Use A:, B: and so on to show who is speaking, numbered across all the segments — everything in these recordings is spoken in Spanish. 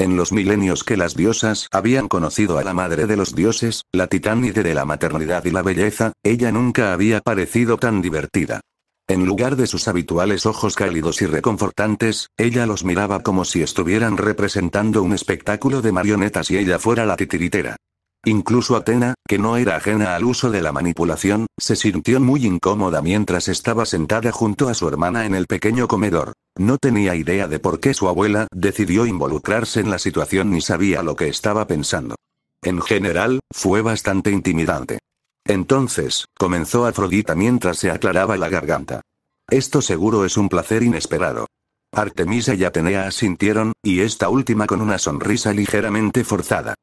A: En los milenios que las diosas habían conocido a la madre de los dioses, la titánide de la maternidad y la belleza, ella nunca había parecido tan divertida. En lugar de sus habituales ojos cálidos y reconfortantes, ella los miraba como si estuvieran representando un espectáculo de marionetas y ella fuera la titiritera. Incluso Atena, que no era ajena al uso de la manipulación, se sintió muy incómoda mientras estaba sentada junto a su hermana en el pequeño comedor. No tenía idea de por qué su abuela decidió involucrarse en la situación ni sabía lo que estaba pensando. En general, fue bastante intimidante. Entonces, comenzó Afrodita mientras se aclaraba la garganta. Esto seguro es un placer inesperado. Artemisa y Atenea asintieron, y esta última con una sonrisa ligeramente forzada.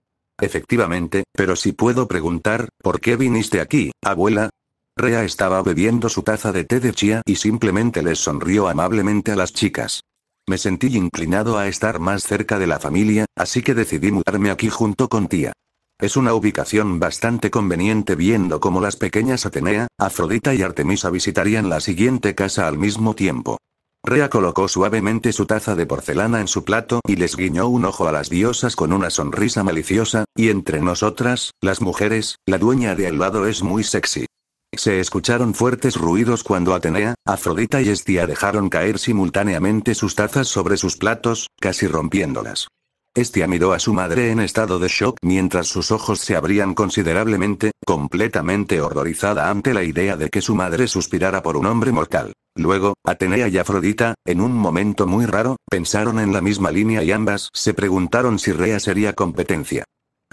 A: Efectivamente, pero si puedo preguntar, ¿por qué viniste aquí, abuela? Rea estaba bebiendo su taza de té de chía y simplemente les sonrió amablemente a las chicas. Me sentí inclinado a estar más cerca de la familia, así que decidí mudarme aquí junto con tía. Es una ubicación bastante conveniente viendo cómo las pequeñas Atenea, Afrodita y Artemisa visitarían la siguiente casa al mismo tiempo. Rea colocó suavemente su taza de porcelana en su plato y les guiñó un ojo a las diosas con una sonrisa maliciosa, y entre nosotras, las mujeres, la dueña de al lado es muy sexy. Se escucharon fuertes ruidos cuando Atenea, Afrodita y Estia dejaron caer simultáneamente sus tazas sobre sus platos, casi rompiéndolas. Estia miró a su madre en estado de shock mientras sus ojos se abrían considerablemente, completamente horrorizada ante la idea de que su madre suspirara por un hombre mortal. Luego, Atenea y Afrodita, en un momento muy raro, pensaron en la misma línea y ambas se preguntaron si Rea sería competencia.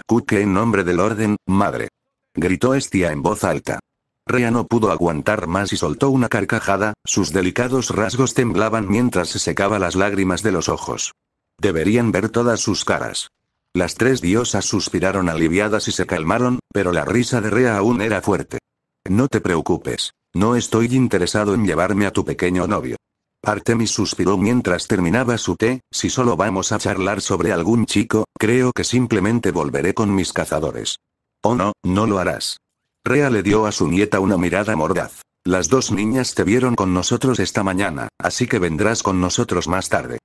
A: Cuque en nombre del orden, madre. Gritó Estia en voz alta. Rea no pudo aguantar más y soltó una carcajada, sus delicados rasgos temblaban mientras se secaba las lágrimas de los ojos. Deberían ver todas sus caras. Las tres diosas suspiraron aliviadas y se calmaron, pero la risa de Rea aún era fuerte. No te preocupes. No estoy interesado en llevarme a tu pequeño novio. Artemis suspiró mientras terminaba su té, si solo vamos a charlar sobre algún chico, creo que simplemente volveré con mis cazadores. Oh no, no lo harás. Rea le dio a su nieta una mirada mordaz. Las dos niñas te vieron con nosotros esta mañana, así que vendrás con nosotros más tarde.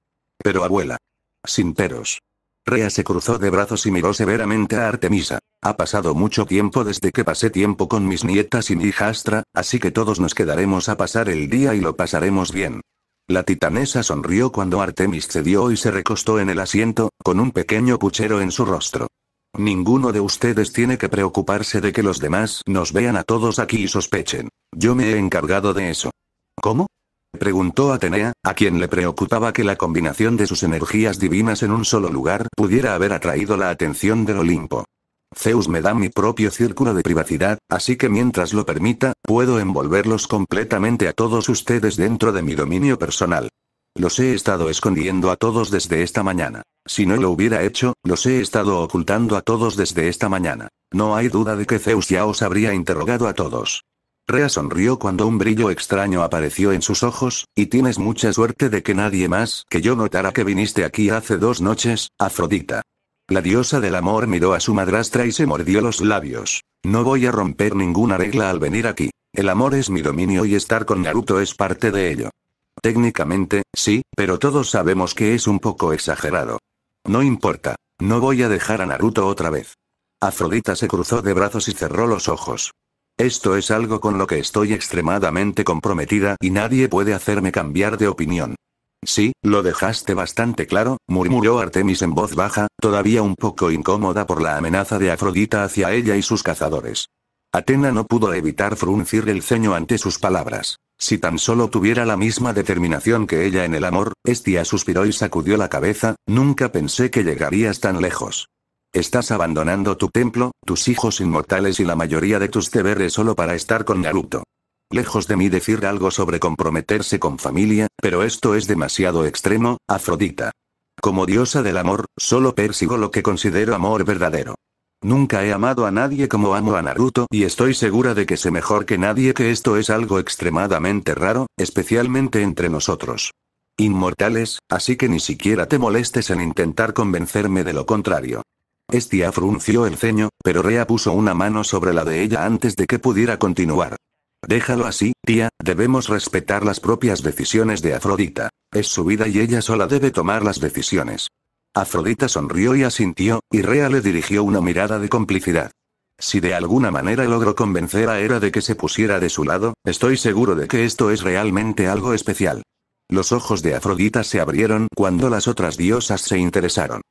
A: Pero abuela, sin peros. Rea se cruzó de brazos y miró severamente a Artemisa. Ha pasado mucho tiempo desde que pasé tiempo con mis nietas y mi hijastra, así que todos nos quedaremos a pasar el día y lo pasaremos bien. La titanesa sonrió cuando Artemis cedió y se recostó en el asiento, con un pequeño puchero en su rostro. Ninguno de ustedes tiene que preocuparse de que los demás nos vean a todos aquí y sospechen. Yo me he encargado de eso. ¿Cómo? Preguntó Atenea, a quien le preocupaba que la combinación de sus energías divinas en un solo lugar pudiera haber atraído la atención del Olimpo. Zeus me da mi propio círculo de privacidad, así que mientras lo permita, puedo envolverlos completamente a todos ustedes dentro de mi dominio personal. Los he estado escondiendo a todos desde esta mañana. Si no lo hubiera hecho, los he estado ocultando a todos desde esta mañana. No hay duda de que Zeus ya os habría interrogado a todos. Rea sonrió cuando un brillo extraño apareció en sus ojos, y tienes mucha suerte de que nadie más que yo notara que viniste aquí hace dos noches, Afrodita. La diosa del amor miró a su madrastra y se mordió los labios. No voy a romper ninguna regla al venir aquí. El amor es mi dominio y estar con Naruto es parte de ello. Técnicamente, sí, pero todos sabemos que es un poco exagerado. No importa. No voy a dejar a Naruto otra vez. Afrodita se cruzó de brazos y cerró los ojos. Esto es algo con lo que estoy extremadamente comprometida y nadie puede hacerme cambiar de opinión. Sí, lo dejaste bastante claro, murmuró Artemis en voz baja, todavía un poco incómoda por la amenaza de Afrodita hacia ella y sus cazadores. Atena no pudo evitar fruncir el ceño ante sus palabras. Si tan solo tuviera la misma determinación que ella en el amor, Estia suspiró y sacudió la cabeza, nunca pensé que llegarías tan lejos. Estás abandonando tu templo, tus hijos inmortales y la mayoría de tus deberes solo para estar con Naruto. Lejos de mí decir algo sobre comprometerse con familia, pero esto es demasiado extremo, Afrodita. Como diosa del amor, solo persigo lo que considero amor verdadero. Nunca he amado a nadie como amo a Naruto y estoy segura de que sé mejor que nadie que esto es algo extremadamente raro, especialmente entre nosotros. Inmortales, así que ni siquiera te molestes en intentar convencerme de lo contrario. Estia frunció el ceño, pero Rea puso una mano sobre la de ella antes de que pudiera continuar. Déjalo así, tía, debemos respetar las propias decisiones de Afrodita. Es su vida y ella sola debe tomar las decisiones. Afrodita sonrió y asintió, y Rea le dirigió una mirada de complicidad. Si de alguna manera logró convencer a Hera de que se pusiera de su lado, estoy seguro de que esto es realmente algo especial. Los ojos de Afrodita se abrieron cuando las otras diosas se interesaron.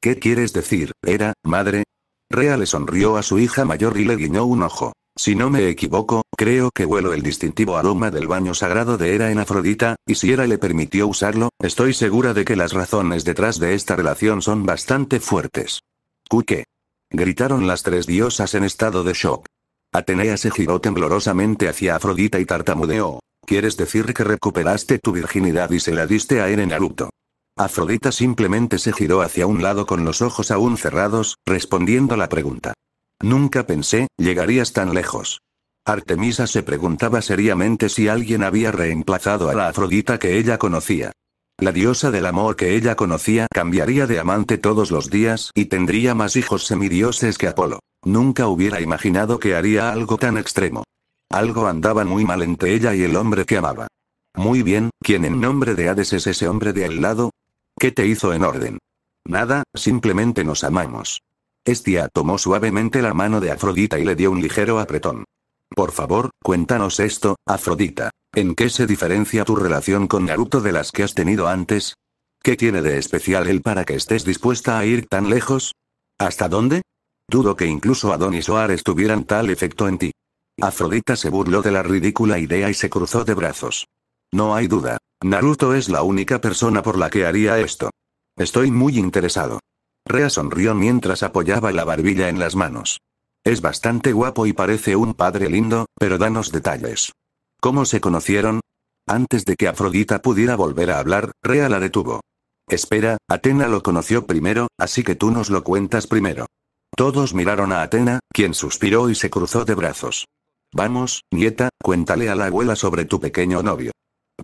A: ¿Qué quieres decir, Era, madre? Rea le sonrió a su hija mayor y le guiñó un ojo. Si no me equivoco, creo que huelo el distintivo aroma del baño sagrado de Hera en Afrodita, y si Hera le permitió usarlo, estoy segura de que las razones detrás de esta relación son bastante fuertes. ¿Qué? Gritaron las tres diosas en estado de shock. Atenea se giró temblorosamente hacia Afrodita y tartamudeó. ¿Quieres decir que recuperaste tu virginidad y se la diste a Eren Naruto? Afrodita simplemente se giró hacia un lado con los ojos aún cerrados, respondiendo la pregunta. Nunca pensé, llegarías tan lejos. Artemisa se preguntaba seriamente si alguien había reemplazado a la Afrodita que ella conocía. La diosa del amor que ella conocía cambiaría de amante todos los días y tendría más hijos semidioses que Apolo. Nunca hubiera imaginado que haría algo tan extremo. Algo andaba muy mal entre ella y el hombre que amaba. Muy bien, ¿quién en nombre de Hades es ese hombre de al lado? ¿Qué te hizo en orden? Nada, simplemente nos amamos. Estia tomó suavemente la mano de Afrodita y le dio un ligero apretón. Por favor, cuéntanos esto, Afrodita. ¿En qué se diferencia tu relación con Naruto de las que has tenido antes? ¿Qué tiene de especial él para que estés dispuesta a ir tan lejos? ¿Hasta dónde? Dudo que incluso Adonis y Ares tuvieran tal efecto en ti. Afrodita se burló de la ridícula idea y se cruzó de brazos. No hay duda, Naruto es la única persona por la que haría esto. Estoy muy interesado. Rea sonrió mientras apoyaba la barbilla en las manos. Es bastante guapo y parece un padre lindo, pero danos detalles. ¿Cómo se conocieron? Antes de que Afrodita pudiera volver a hablar, Rea la detuvo. Espera, Atena lo conoció primero, así que tú nos lo cuentas primero. Todos miraron a Atena, quien suspiró y se cruzó de brazos. Vamos, nieta, cuéntale a la abuela sobre tu pequeño novio.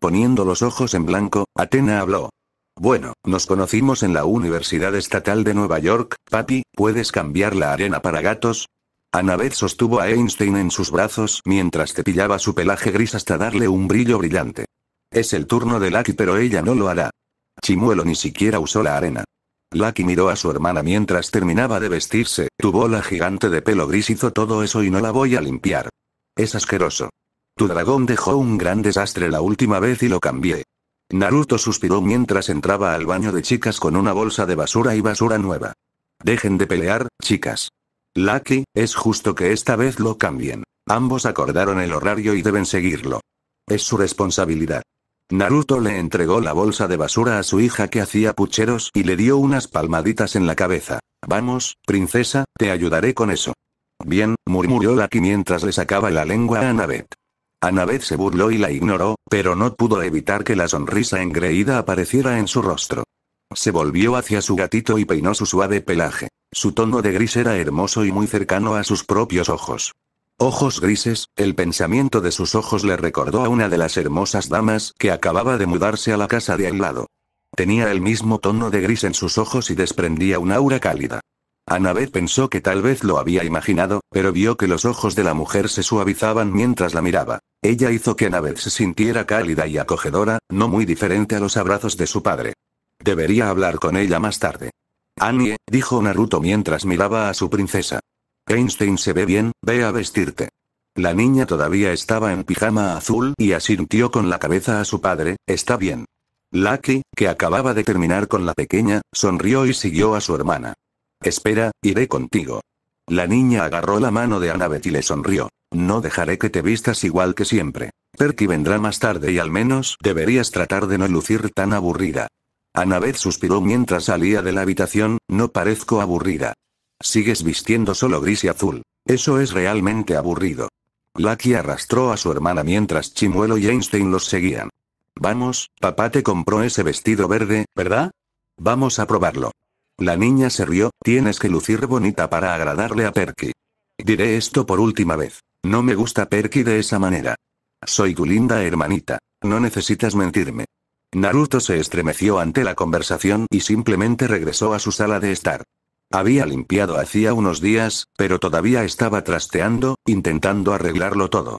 A: Poniendo los ojos en blanco, Atena habló. Bueno, nos conocimos en la Universidad Estatal de Nueva York, papi, ¿puedes cambiar la arena para gatos? Annabeth sostuvo a Einstein en sus brazos mientras cepillaba su pelaje gris hasta darle un brillo brillante. Es el turno de Lucky pero ella no lo hará. Chimuelo ni siquiera usó la arena. Lucky miró a su hermana mientras terminaba de vestirse, tu bola gigante de pelo gris hizo todo eso y no la voy a limpiar. Es asqueroso. Tu dragón dejó un gran desastre la última vez y lo cambié. Naruto suspiró mientras entraba al baño de chicas con una bolsa de basura y basura nueva. Dejen de pelear, chicas. Lucky, es justo que esta vez lo cambien. Ambos acordaron el horario y deben seguirlo. Es su responsabilidad. Naruto le entregó la bolsa de basura a su hija que hacía pucheros y le dio unas palmaditas en la cabeza. Vamos, princesa, te ayudaré con eso. Bien, murmuró Lucky mientras le sacaba la lengua a Anabeth. Annabeth se burló y la ignoró, pero no pudo evitar que la sonrisa engreída apareciera en su rostro. Se volvió hacia su gatito y peinó su suave pelaje. Su tono de gris era hermoso y muy cercano a sus propios ojos. Ojos grises, el pensamiento de sus ojos le recordó a una de las hermosas damas que acababa de mudarse a la casa de al lado. Tenía el mismo tono de gris en sus ojos y desprendía un aura cálida. Annabeth pensó que tal vez lo había imaginado, pero vio que los ojos de la mujer se suavizaban mientras la miraba. Ella hizo que Annabeth se sintiera cálida y acogedora, no muy diferente a los abrazos de su padre. Debería hablar con ella más tarde. Annie, dijo Naruto mientras miraba a su princesa. Einstein se ve bien, ve a vestirte. La niña todavía estaba en pijama azul y asintió con la cabeza a su padre, está bien. Lucky, que acababa de terminar con la pequeña, sonrió y siguió a su hermana. Espera, iré contigo. La niña agarró la mano de Annabeth y le sonrió. No dejaré que te vistas igual que siempre. Perky vendrá más tarde y al menos deberías tratar de no lucir tan aburrida. Annabeth suspiró mientras salía de la habitación, no parezco aburrida. Sigues vistiendo solo gris y azul. Eso es realmente aburrido. Lucky arrastró a su hermana mientras Chimuelo y Einstein los seguían. Vamos, papá te compró ese vestido verde, ¿verdad? Vamos a probarlo. La niña se rió, tienes que lucir bonita para agradarle a Perky. Diré esto por última vez. No me gusta Perky de esa manera. Soy tu linda hermanita. No necesitas mentirme. Naruto se estremeció ante la conversación y simplemente regresó a su sala de estar. Había limpiado hacía unos días, pero todavía estaba trasteando, intentando arreglarlo todo.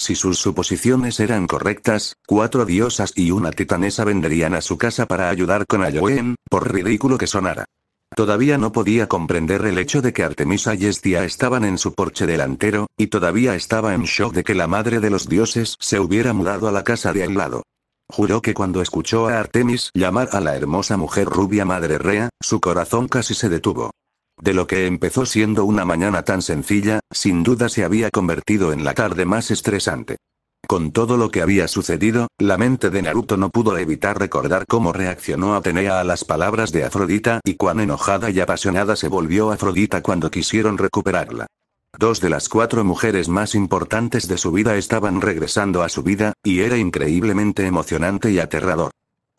A: Si sus suposiciones eran correctas, cuatro diosas y una titanesa vendrían a su casa para ayudar con Ayoen, por ridículo que sonara. Todavía no podía comprender el hecho de que Artemisa y Estia estaban en su porche delantero, y todavía estaba en shock de que la madre de los dioses se hubiera mudado a la casa de al lado. Juró que cuando escuchó a Artemis llamar a la hermosa mujer rubia madre rea, su corazón casi se detuvo. De lo que empezó siendo una mañana tan sencilla, sin duda se había convertido en la tarde más estresante. Con todo lo que había sucedido, la mente de Naruto no pudo evitar recordar cómo reaccionó Atenea a las palabras de Afrodita y cuán enojada y apasionada se volvió Afrodita cuando quisieron recuperarla. Dos de las cuatro mujeres más importantes de su vida estaban regresando a su vida, y era increíblemente emocionante y aterrador.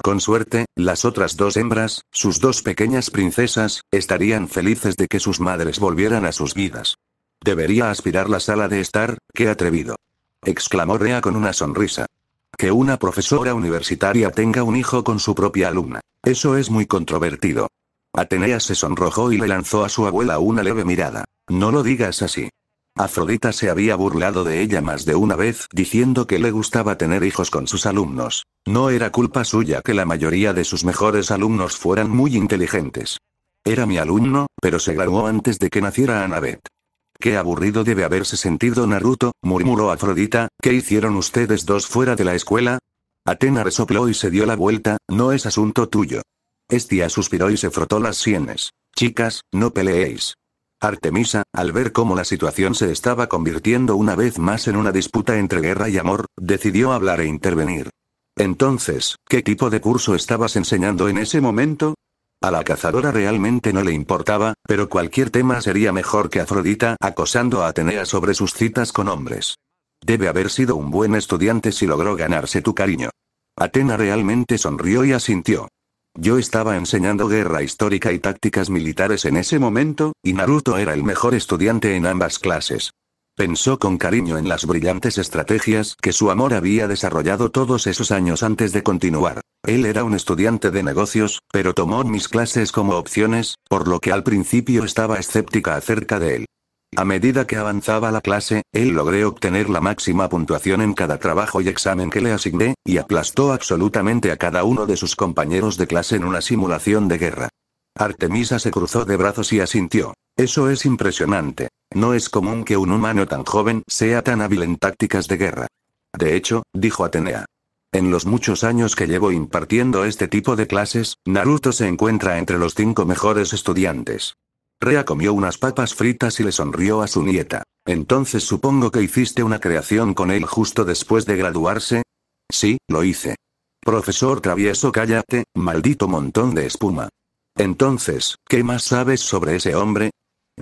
A: Con suerte, las otras dos hembras, sus dos pequeñas princesas, estarían felices de que sus madres volvieran a sus vidas. Debería aspirar la sala de estar, qué atrevido exclamó Rea con una sonrisa. Que una profesora universitaria tenga un hijo con su propia alumna. Eso es muy controvertido. Atenea se sonrojó y le lanzó a su abuela una leve mirada. No lo digas así. Afrodita se había burlado de ella más de una vez, diciendo que le gustaba tener hijos con sus alumnos. No era culpa suya que la mayoría de sus mejores alumnos fueran muy inteligentes. Era mi alumno, pero se graduó antes de que naciera Annabeth. Qué aburrido debe haberse sentido Naruto, murmuró Afrodita, ¿qué hicieron ustedes dos fuera de la escuela? Atena resopló y se dio la vuelta, no es asunto tuyo. Estia suspiró y se frotó las sienes. Chicas, no peleéis. Artemisa, al ver cómo la situación se estaba convirtiendo una vez más en una disputa entre guerra y amor, decidió hablar e intervenir. Entonces, ¿qué tipo de curso estabas enseñando en ese momento? A la cazadora realmente no le importaba, pero cualquier tema sería mejor que Afrodita acosando a Atenea sobre sus citas con hombres. Debe haber sido un buen estudiante si logró ganarse tu cariño. Atena realmente sonrió y asintió. Yo estaba enseñando guerra histórica y tácticas militares en ese momento, y Naruto era el mejor estudiante en ambas clases. Pensó con cariño en las brillantes estrategias que su amor había desarrollado todos esos años antes de continuar. Él era un estudiante de negocios, pero tomó mis clases como opciones, por lo que al principio estaba escéptica acerca de él. A medida que avanzaba la clase, él logré obtener la máxima puntuación en cada trabajo y examen que le asigné, y aplastó absolutamente a cada uno de sus compañeros de clase en una simulación de guerra. Artemisa se cruzó de brazos y asintió. Eso es impresionante. No es común que un humano tan joven sea tan hábil en tácticas de guerra. De hecho, dijo Atenea. En los muchos años que llevo impartiendo este tipo de clases, Naruto se encuentra entre los cinco mejores estudiantes. Rea comió unas papas fritas y le sonrió a su nieta. Entonces supongo que hiciste una creación con él justo después de graduarse. Sí, lo hice. Profesor travieso, cállate, maldito montón de espuma. Entonces, ¿qué más sabes sobre ese hombre?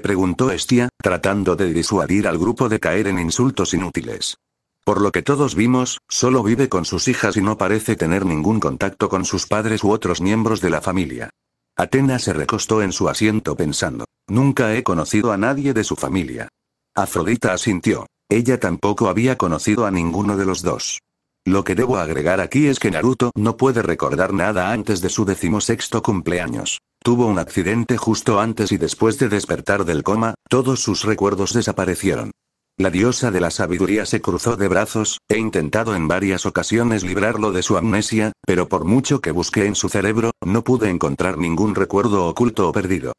A: Preguntó Estia, tratando de disuadir al grupo de caer en insultos inútiles. Por lo que todos vimos, solo vive con sus hijas y no parece tener ningún contacto con sus padres u otros miembros de la familia. Atena se recostó en su asiento pensando, nunca he conocido a nadie de su familia. Afrodita asintió, ella tampoco había conocido a ninguno de los dos. Lo que debo agregar aquí es que Naruto no puede recordar nada antes de su decimosexto cumpleaños. Tuvo un accidente justo antes y después de despertar del coma, todos sus recuerdos desaparecieron. La diosa de la sabiduría se cruzó de brazos, he intentado en varias ocasiones librarlo de su amnesia, pero por mucho que busqué en su cerebro, no pude encontrar ningún recuerdo oculto o perdido.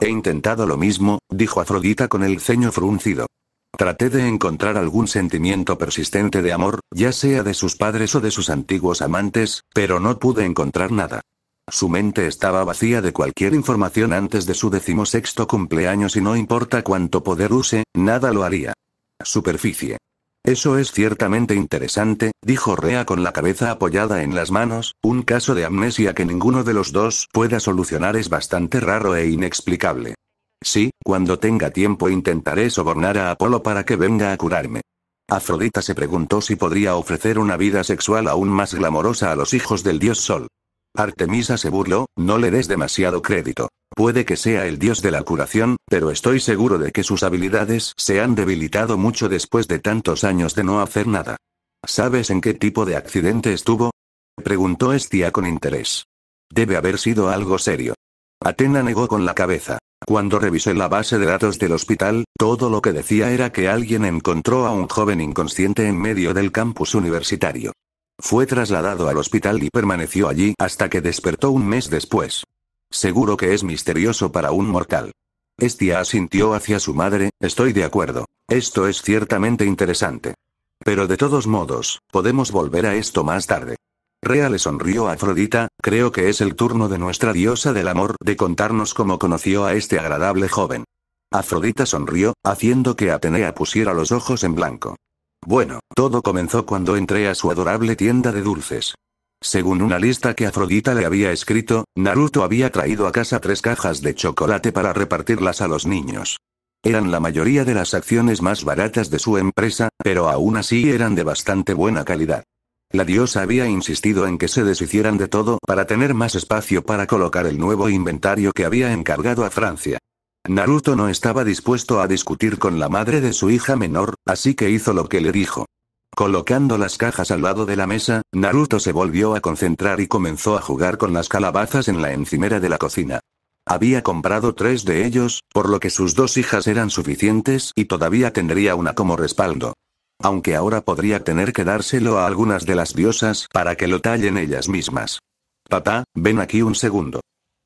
A: He intentado lo mismo, dijo Afrodita con el ceño fruncido. Traté de encontrar algún sentimiento persistente de amor, ya sea de sus padres o de sus antiguos amantes, pero no pude encontrar nada. Su mente estaba vacía de cualquier información antes de su decimosexto cumpleaños y no importa cuánto poder use, nada lo haría. Superficie. Eso es ciertamente interesante, dijo Rea con la cabeza apoyada en las manos, un caso de amnesia que ninguno de los dos pueda solucionar es bastante raro e inexplicable. Sí, cuando tenga tiempo intentaré sobornar a Apolo para que venga a curarme. Afrodita se preguntó si podría ofrecer una vida sexual aún más glamorosa a los hijos del dios Sol. Artemisa se burló, no le des demasiado crédito. Puede que sea el dios de la curación, pero estoy seguro de que sus habilidades se han debilitado mucho después de tantos años de no hacer nada. ¿Sabes en qué tipo de accidente estuvo? Preguntó Estia con interés. Debe haber sido algo serio. Atena negó con la cabeza. Cuando revisé la base de datos del hospital, todo lo que decía era que alguien encontró a un joven inconsciente en medio del campus universitario. Fue trasladado al hospital y permaneció allí hasta que despertó un mes después. Seguro que es misterioso para un mortal. Estia asintió hacia su madre, estoy de acuerdo. Esto es ciertamente interesante. Pero de todos modos, podemos volver a esto más tarde. Rea le sonrió a Afrodita, creo que es el turno de nuestra diosa del amor de contarnos cómo conoció a este agradable joven. Afrodita sonrió, haciendo que Atenea pusiera los ojos en blanco. Bueno, todo comenzó cuando entré a su adorable tienda de dulces. Según una lista que Afrodita le había escrito, Naruto había traído a casa tres cajas de chocolate para repartirlas a los niños. Eran la mayoría de las acciones más baratas de su empresa, pero aún así eran de bastante buena calidad. La diosa había insistido en que se deshicieran de todo para tener más espacio para colocar el nuevo inventario que había encargado a Francia. Naruto no estaba dispuesto a discutir con la madre de su hija menor, así que hizo lo que le dijo. Colocando las cajas al lado de la mesa, Naruto se volvió a concentrar y comenzó a jugar con las calabazas en la encimera de la cocina. Había comprado tres de ellos, por lo que sus dos hijas eran suficientes y todavía tendría una como respaldo. Aunque ahora podría tener que dárselo a algunas de las diosas para que lo tallen ellas mismas. Papá, ven aquí un segundo.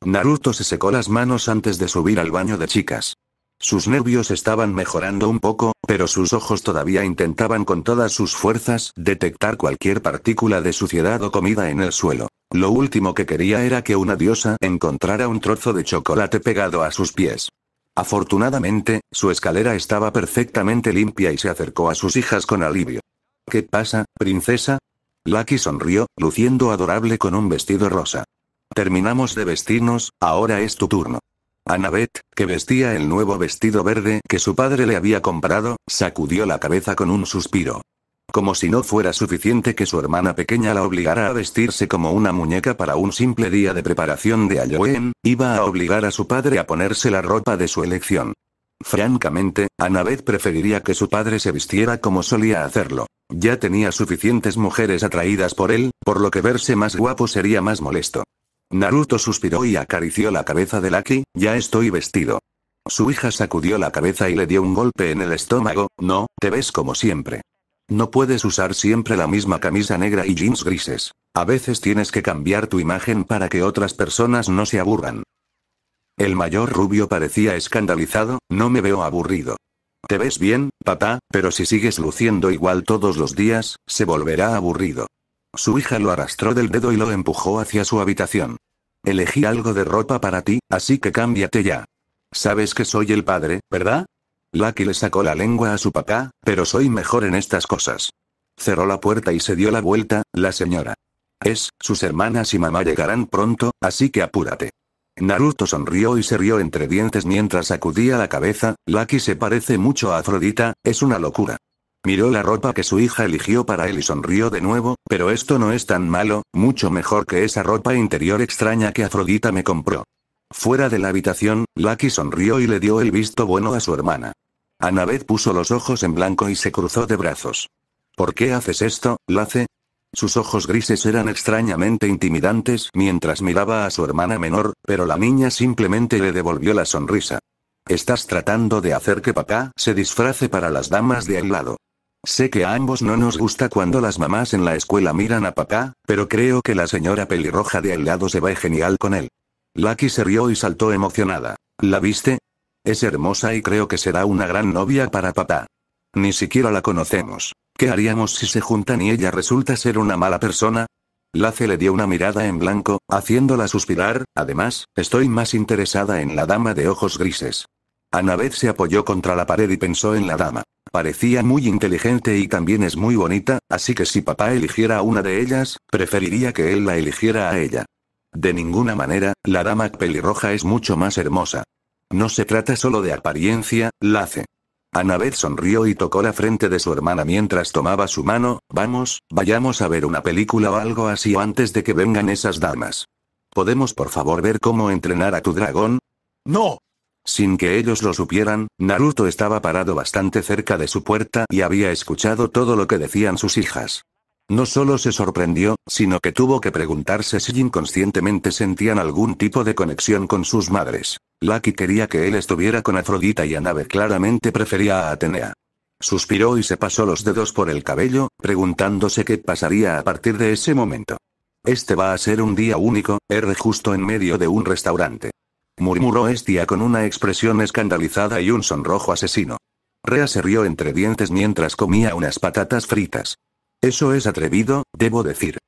A: Naruto se secó las manos antes de subir al baño de chicas. Sus nervios estaban mejorando un poco, pero sus ojos todavía intentaban con todas sus fuerzas detectar cualquier partícula de suciedad o comida en el suelo. Lo último que quería era que una diosa encontrara un trozo de chocolate pegado a sus pies. Afortunadamente, su escalera estaba perfectamente limpia y se acercó a sus hijas con alivio. ¿Qué pasa, princesa? Lucky sonrió, luciendo adorable con un vestido rosa. Terminamos de vestirnos, ahora es tu turno. Annabeth, que vestía el nuevo vestido verde que su padre le había comprado, sacudió la cabeza con un suspiro. Como si no fuera suficiente que su hermana pequeña la obligara a vestirse como una muñeca para un simple día de preparación de Halloween, iba a obligar a su padre a ponerse la ropa de su elección. Francamente, Annabeth preferiría que su padre se vistiera como solía hacerlo. Ya tenía suficientes mujeres atraídas por él, por lo que verse más guapo sería más molesto. Naruto suspiró y acarició la cabeza de Lucky, ya estoy vestido. Su hija sacudió la cabeza y le dio un golpe en el estómago, no, te ves como siempre. No puedes usar siempre la misma camisa negra y jeans grises. A veces tienes que cambiar tu imagen para que otras personas no se aburran. El mayor rubio parecía escandalizado, no me veo aburrido. Te ves bien, papá, pero si sigues luciendo igual todos los días, se volverá aburrido. Su hija lo arrastró del dedo y lo empujó hacia su habitación. Elegí algo de ropa para ti, así que cámbiate ya. Sabes que soy el padre, ¿verdad? Lucky le sacó la lengua a su papá, pero soy mejor en estas cosas. Cerró la puerta y se dio la vuelta, la señora. Es, sus hermanas y mamá llegarán pronto, así que apúrate. Naruto sonrió y se rió entre dientes mientras sacudía la cabeza, Lucky se parece mucho a Afrodita, es una locura. Miró la ropa que su hija eligió para él y sonrió de nuevo, pero esto no es tan malo, mucho mejor que esa ropa interior extraña que Afrodita me compró. Fuera de la habitación, Lucky sonrió y le dio el visto bueno a su hermana. Annabeth puso los ojos en blanco y se cruzó de brazos. ¿Por qué haces esto, Lace? Sus ojos grises eran extrañamente intimidantes mientras miraba a su hermana menor, pero la niña simplemente le devolvió la sonrisa. Estás tratando de hacer que papá se disfrace para las damas de al lado. Sé que a ambos no nos gusta cuando las mamás en la escuela miran a papá, pero creo que la señora pelirroja de al lado se va genial con él. Lucky se rió y saltó emocionada. ¿La viste? Es hermosa y creo que será una gran novia para papá. Ni siquiera la conocemos. ¿Qué haríamos si se juntan y ella resulta ser una mala persona? Lace le dio una mirada en blanco, haciéndola suspirar, además, estoy más interesada en la dama de ojos grises. Annabeth se apoyó contra la pared y pensó en la dama. Parecía muy inteligente y también es muy bonita, así que si papá eligiera a una de ellas, preferiría que él la eligiera a ella. De ninguna manera, la dama pelirroja es mucho más hermosa. No se trata solo de apariencia, la hace. Annabeth sonrió y tocó la frente de su hermana mientras tomaba su mano, vamos, vayamos a ver una película o algo así antes de que vengan esas damas. ¿Podemos por favor ver cómo entrenar a tu dragón? No, sin que ellos lo supieran, Naruto estaba parado bastante cerca de su puerta y había escuchado todo lo que decían sus hijas. No solo se sorprendió, sino que tuvo que preguntarse si inconscientemente sentían algún tipo de conexión con sus madres. Lucky quería que él estuviera con Afrodita y Anabe claramente prefería a Atenea. Suspiró y se pasó los dedos por el cabello, preguntándose qué pasaría a partir de ese momento. Este va a ser un día único, R justo en medio de un restaurante murmuró Estia con una expresión escandalizada y un sonrojo asesino. Rea se rió entre dientes mientras comía unas patatas fritas. Eso es atrevido, debo decir.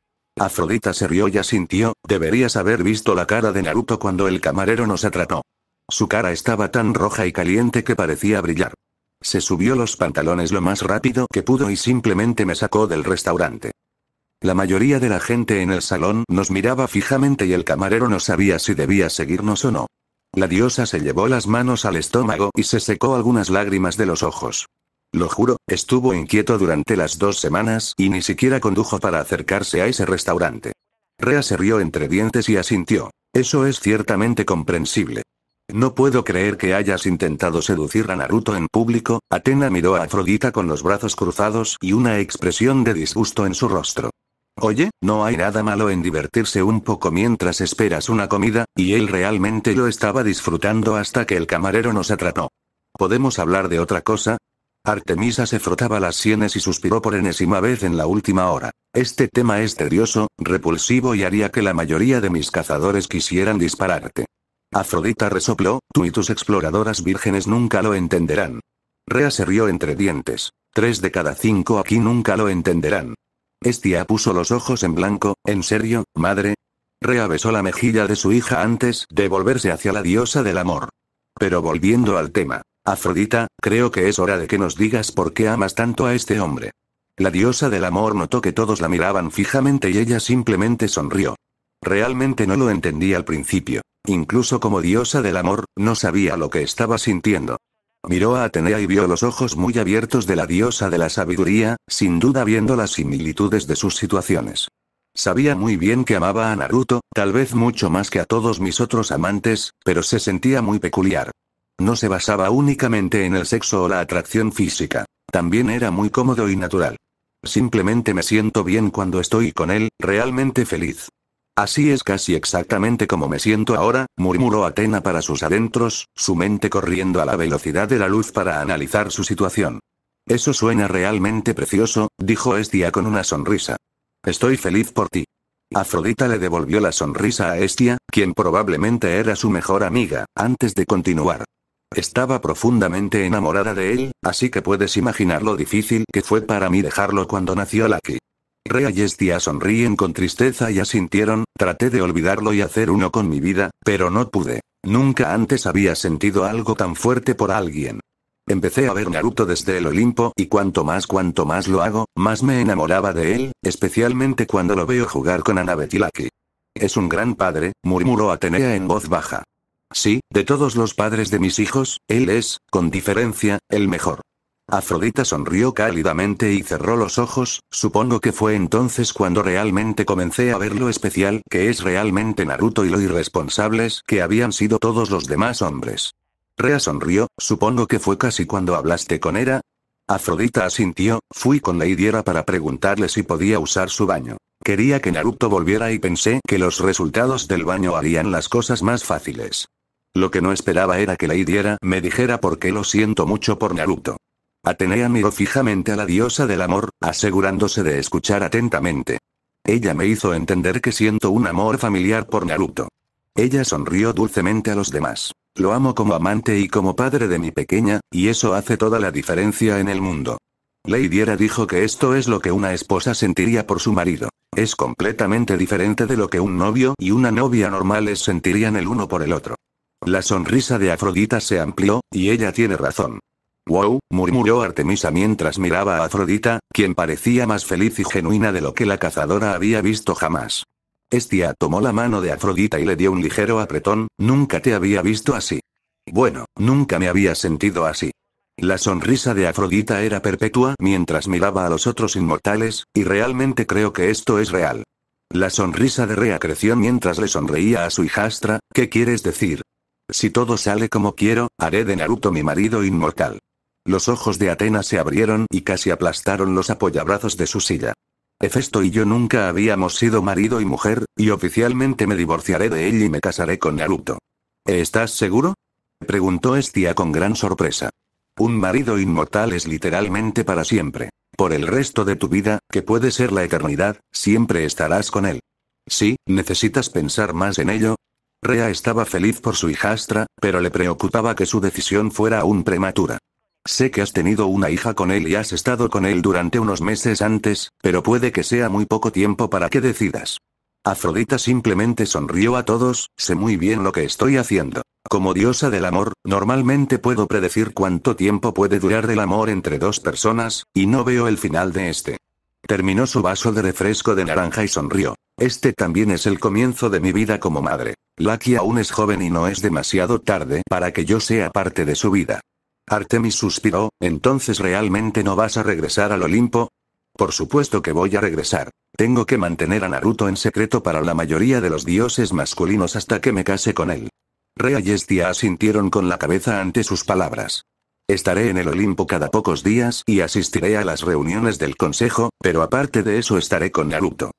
A: Afrodita se rió y asintió, deberías haber visto la cara de Naruto cuando el camarero nos atrapó. Su cara estaba tan roja y caliente que parecía brillar. Se subió los pantalones lo más rápido que pudo y simplemente me sacó del restaurante. La mayoría de la gente en el salón nos miraba fijamente y el camarero no sabía si debía seguirnos o no. La diosa se llevó las manos al estómago y se secó algunas lágrimas de los ojos. Lo juro, estuvo inquieto durante las dos semanas y ni siquiera condujo para acercarse a ese restaurante. Rea se rió entre dientes y asintió. Eso es ciertamente comprensible. No puedo creer que hayas intentado seducir a Naruto en público, Atena miró a Afrodita con los brazos cruzados y una expresión de disgusto en su rostro. Oye, no hay nada malo en divertirse un poco mientras esperas una comida, y él realmente lo estaba disfrutando hasta que el camarero nos atrapó. ¿Podemos hablar de otra cosa? Artemisa se frotaba las sienes y suspiró por enésima vez en la última hora. Este tema es tedioso, repulsivo y haría que la mayoría de mis cazadores quisieran dispararte. Afrodita resopló, tú y tus exploradoras vírgenes nunca lo entenderán. Rea se rió entre dientes. Tres de cada cinco aquí nunca lo entenderán. Estia puso los ojos en blanco, ¿en serio, madre? Reavesó la mejilla de su hija antes de volverse hacia la diosa del amor. Pero volviendo al tema. Afrodita, creo que es hora de que nos digas por qué amas tanto a este hombre. La diosa del amor notó que todos la miraban fijamente y ella simplemente sonrió. Realmente no lo entendí al principio. Incluso como diosa del amor, no sabía lo que estaba sintiendo. Miró a Atenea y vio los ojos muy abiertos de la diosa de la sabiduría, sin duda viendo las similitudes de sus situaciones. Sabía muy bien que amaba a Naruto, tal vez mucho más que a todos mis otros amantes, pero se sentía muy peculiar. No se basaba únicamente en el sexo o la atracción física. También era muy cómodo y natural. Simplemente me siento bien cuando estoy con él, realmente feliz. Así es casi exactamente como me siento ahora, murmuró Atena para sus adentros, su mente corriendo a la velocidad de la luz para analizar su situación. Eso suena realmente precioso, dijo Estia con una sonrisa. Estoy feliz por ti. Afrodita le devolvió la sonrisa a Estia, quien probablemente era su mejor amiga, antes de continuar. Estaba profundamente enamorada de él, así que puedes imaginar lo difícil que fue para mí dejarlo cuando nació Lucky. Rea y Estia sonríen con tristeza y asintieron, traté de olvidarlo y hacer uno con mi vida, pero no pude. Nunca antes había sentido algo tan fuerte por alguien. Empecé a ver Naruto desde el Olimpo y cuanto más cuanto más lo hago, más me enamoraba de él, especialmente cuando lo veo jugar con Anabetilaki. Es un gran padre, murmuró Atenea en voz baja. Sí, de todos los padres de mis hijos, él es, con diferencia, el mejor. Afrodita sonrió cálidamente y cerró los ojos, supongo que fue entonces cuando realmente comencé a ver lo especial que es realmente Naruto y lo irresponsables que habían sido todos los demás hombres. Rea sonrió, supongo que fue casi cuando hablaste con Era. Afrodita asintió, fui con la Era para preguntarle si podía usar su baño. Quería que Naruto volviera y pensé que los resultados del baño harían las cosas más fáciles. Lo que no esperaba era que la Era me dijera por qué lo siento mucho por Naruto. Atenea miró fijamente a la diosa del amor, asegurándose de escuchar atentamente. Ella me hizo entender que siento un amor familiar por Naruto. Ella sonrió dulcemente a los demás. Lo amo como amante y como padre de mi pequeña, y eso hace toda la diferencia en el mundo. Lady Era dijo que esto es lo que una esposa sentiría por su marido. Es completamente diferente de lo que un novio y una novia normales sentirían el uno por el otro. La sonrisa de Afrodita se amplió, y ella tiene razón. Wow, murmuró Artemisa mientras miraba a Afrodita, quien parecía más feliz y genuina de lo que la cazadora había visto jamás. Estia tomó la mano de Afrodita y le dio un ligero apretón, nunca te había visto así. Bueno, nunca me había sentido así. La sonrisa de Afrodita era perpetua mientras miraba a los otros inmortales, y realmente creo que esto es real. La sonrisa de Rea creció mientras le sonreía a su hijastra, ¿qué quieres decir? Si todo sale como quiero, haré de Naruto mi marido inmortal. Los ojos de Atena se abrieron y casi aplastaron los apoyabrazos de su silla. Hefesto y yo nunca habíamos sido marido y mujer, y oficialmente me divorciaré de él y me casaré con Naruto. ¿Estás seguro? Preguntó Estia con gran sorpresa. Un marido inmortal es literalmente para siempre. Por el resto de tu vida, que puede ser la eternidad, siempre estarás con él. Sí, necesitas pensar más en ello. Rea estaba feliz por su hijastra, pero le preocupaba que su decisión fuera aún prematura. Sé que has tenido una hija con él y has estado con él durante unos meses antes, pero puede que sea muy poco tiempo para que decidas. Afrodita simplemente sonrió a todos, sé muy bien lo que estoy haciendo. Como diosa del amor, normalmente puedo predecir cuánto tiempo puede durar el amor entre dos personas, y no veo el final de este. Terminó su vaso de refresco de naranja y sonrió. Este también es el comienzo de mi vida como madre. Lucky aún es joven y no es demasiado tarde para que yo sea parte de su vida. Artemis suspiró, entonces realmente no vas a regresar al Olimpo, por supuesto que voy a regresar. Tengo que mantener a Naruto en secreto para la mayoría de los dioses masculinos hasta que me case con él. Rea y Estia asintieron con la cabeza ante sus palabras. Estaré en el Olimpo cada pocos días y asistiré a las reuniones del consejo, pero aparte de eso estaré con Naruto.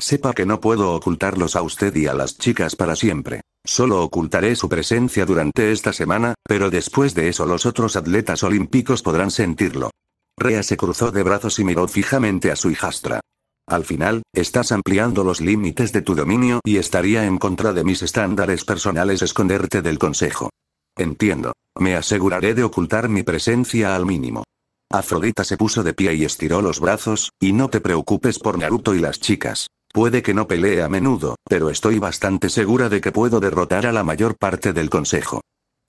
A: Sepa que no puedo ocultarlos a usted y a las chicas para siempre. Solo ocultaré su presencia durante esta semana, pero después de eso los otros atletas olímpicos podrán sentirlo. Rea se cruzó de brazos y miró fijamente a su hijastra. Al final, estás ampliando los límites de tu dominio y estaría en contra de mis estándares personales esconderte del consejo. Entiendo. Me aseguraré de ocultar mi presencia al mínimo. Afrodita se puso de pie y estiró los brazos, y no te preocupes por Naruto y las chicas. Puede que no pelee a menudo, pero estoy bastante segura de que puedo derrotar a la mayor parte del consejo.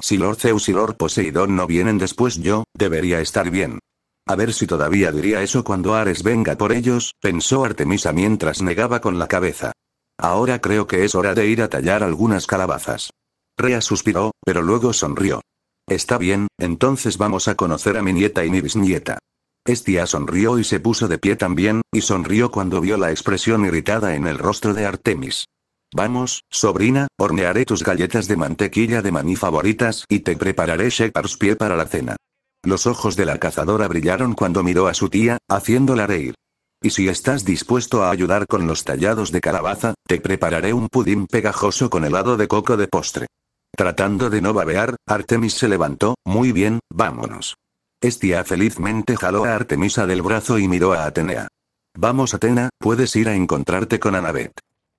A: Si Lord Zeus y Lord Poseidón no vienen después yo, debería estar bien. A ver si todavía diría eso cuando Ares venga por ellos, pensó Artemisa mientras negaba con la cabeza. Ahora creo que es hora de ir a tallar algunas calabazas. Rea suspiró, pero luego sonrió. Está bien, entonces vamos a conocer a mi nieta y mi bisnieta. Estia sonrió y se puso de pie también, y sonrió cuando vio la expresión irritada en el rostro de Artemis. Vamos, sobrina, hornearé tus galletas de mantequilla de maní favoritas y te prepararé shepherd's pie para la cena. Los ojos de la cazadora brillaron cuando miró a su tía, haciéndola reír. Y si estás dispuesto a ayudar con los tallados de calabaza, te prepararé un pudín pegajoso con helado de coco de postre. Tratando de no babear, Artemis se levantó, muy bien, vámonos. Estia felizmente jaló a Artemisa del brazo y miró a Atenea. Vamos Atena, puedes ir a encontrarte con Anabet.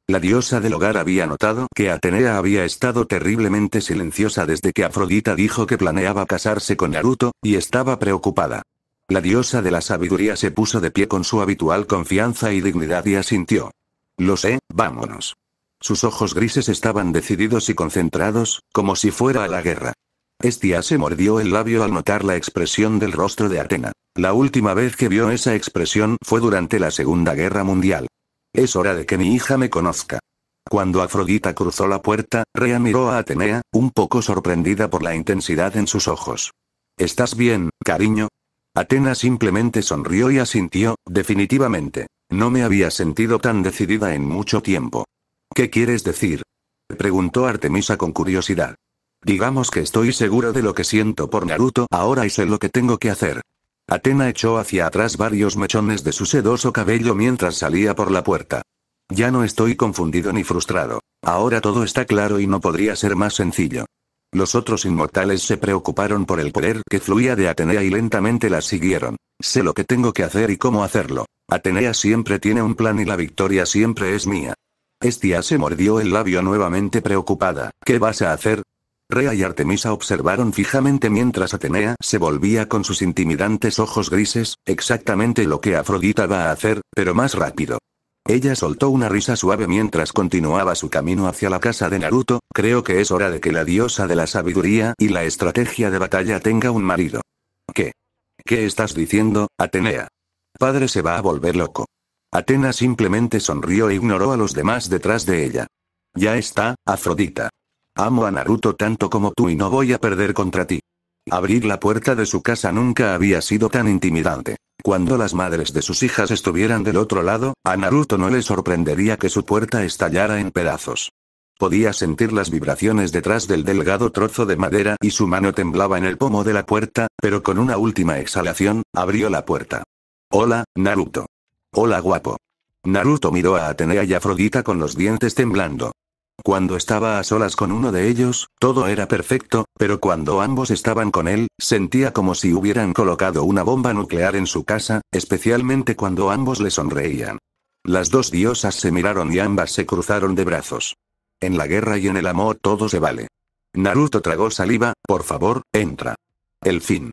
A: La diosa del hogar había notado que Atenea había estado terriblemente silenciosa desde que Afrodita dijo que planeaba casarse con Naruto, y estaba preocupada. La diosa de la sabiduría se puso de pie con su habitual confianza y dignidad y asintió. Lo sé, vámonos. Sus ojos grises estaban decididos y concentrados, como si fuera a la guerra. Estia se mordió el labio al notar la expresión del rostro de Atena. La última vez que vio esa expresión fue durante la Segunda Guerra Mundial. Es hora de que mi hija me conozca. Cuando Afrodita cruzó la puerta, Rea miró a Atenea, un poco sorprendida por la intensidad en sus ojos. ¿Estás bien, cariño? Atena simplemente sonrió y asintió, definitivamente. No me había sentido tan decidida en mucho tiempo. ¿Qué quieres decir? preguntó Artemisa con curiosidad. Digamos que estoy seguro de lo que siento por Naruto ahora y sé lo que tengo que hacer. Atena echó hacia atrás varios mechones de su sedoso cabello mientras salía por la puerta. Ya no estoy confundido ni frustrado. Ahora todo está claro y no podría ser más sencillo. Los otros inmortales se preocuparon por el poder que fluía de Atenea y lentamente la siguieron. Sé lo que tengo que hacer y cómo hacerlo. Atenea siempre tiene un plan y la victoria siempre es mía. Estia se mordió el labio nuevamente preocupada. ¿Qué vas a hacer? Rea y Artemisa observaron fijamente mientras Atenea se volvía con sus intimidantes ojos grises, exactamente lo que Afrodita va a hacer, pero más rápido. Ella soltó una risa suave mientras continuaba su camino hacia la casa de Naruto, creo que es hora de que la diosa de la sabiduría y la estrategia de batalla tenga un marido. ¿Qué? ¿Qué estás diciendo, Atenea? Padre se va a volver loco. Atena simplemente sonrió e ignoró a los demás detrás de ella. Ya está, Afrodita. Amo a Naruto tanto como tú y no voy a perder contra ti. Abrir la puerta de su casa nunca había sido tan intimidante. Cuando las madres de sus hijas estuvieran del otro lado, a Naruto no le sorprendería que su puerta estallara en pedazos. Podía sentir las vibraciones detrás del delgado trozo de madera y su mano temblaba en el pomo de la puerta, pero con una última exhalación, abrió la puerta. Hola, Naruto. Hola guapo. Naruto miró a Atenea y Afrodita con los dientes temblando. Cuando estaba a solas con uno de ellos, todo era perfecto, pero cuando ambos estaban con él, sentía como si hubieran colocado una bomba nuclear en su casa, especialmente cuando ambos le sonreían. Las dos diosas se miraron y ambas se cruzaron de brazos. En la guerra y en el amor todo se vale. Naruto tragó saliva, por favor, entra. El fin.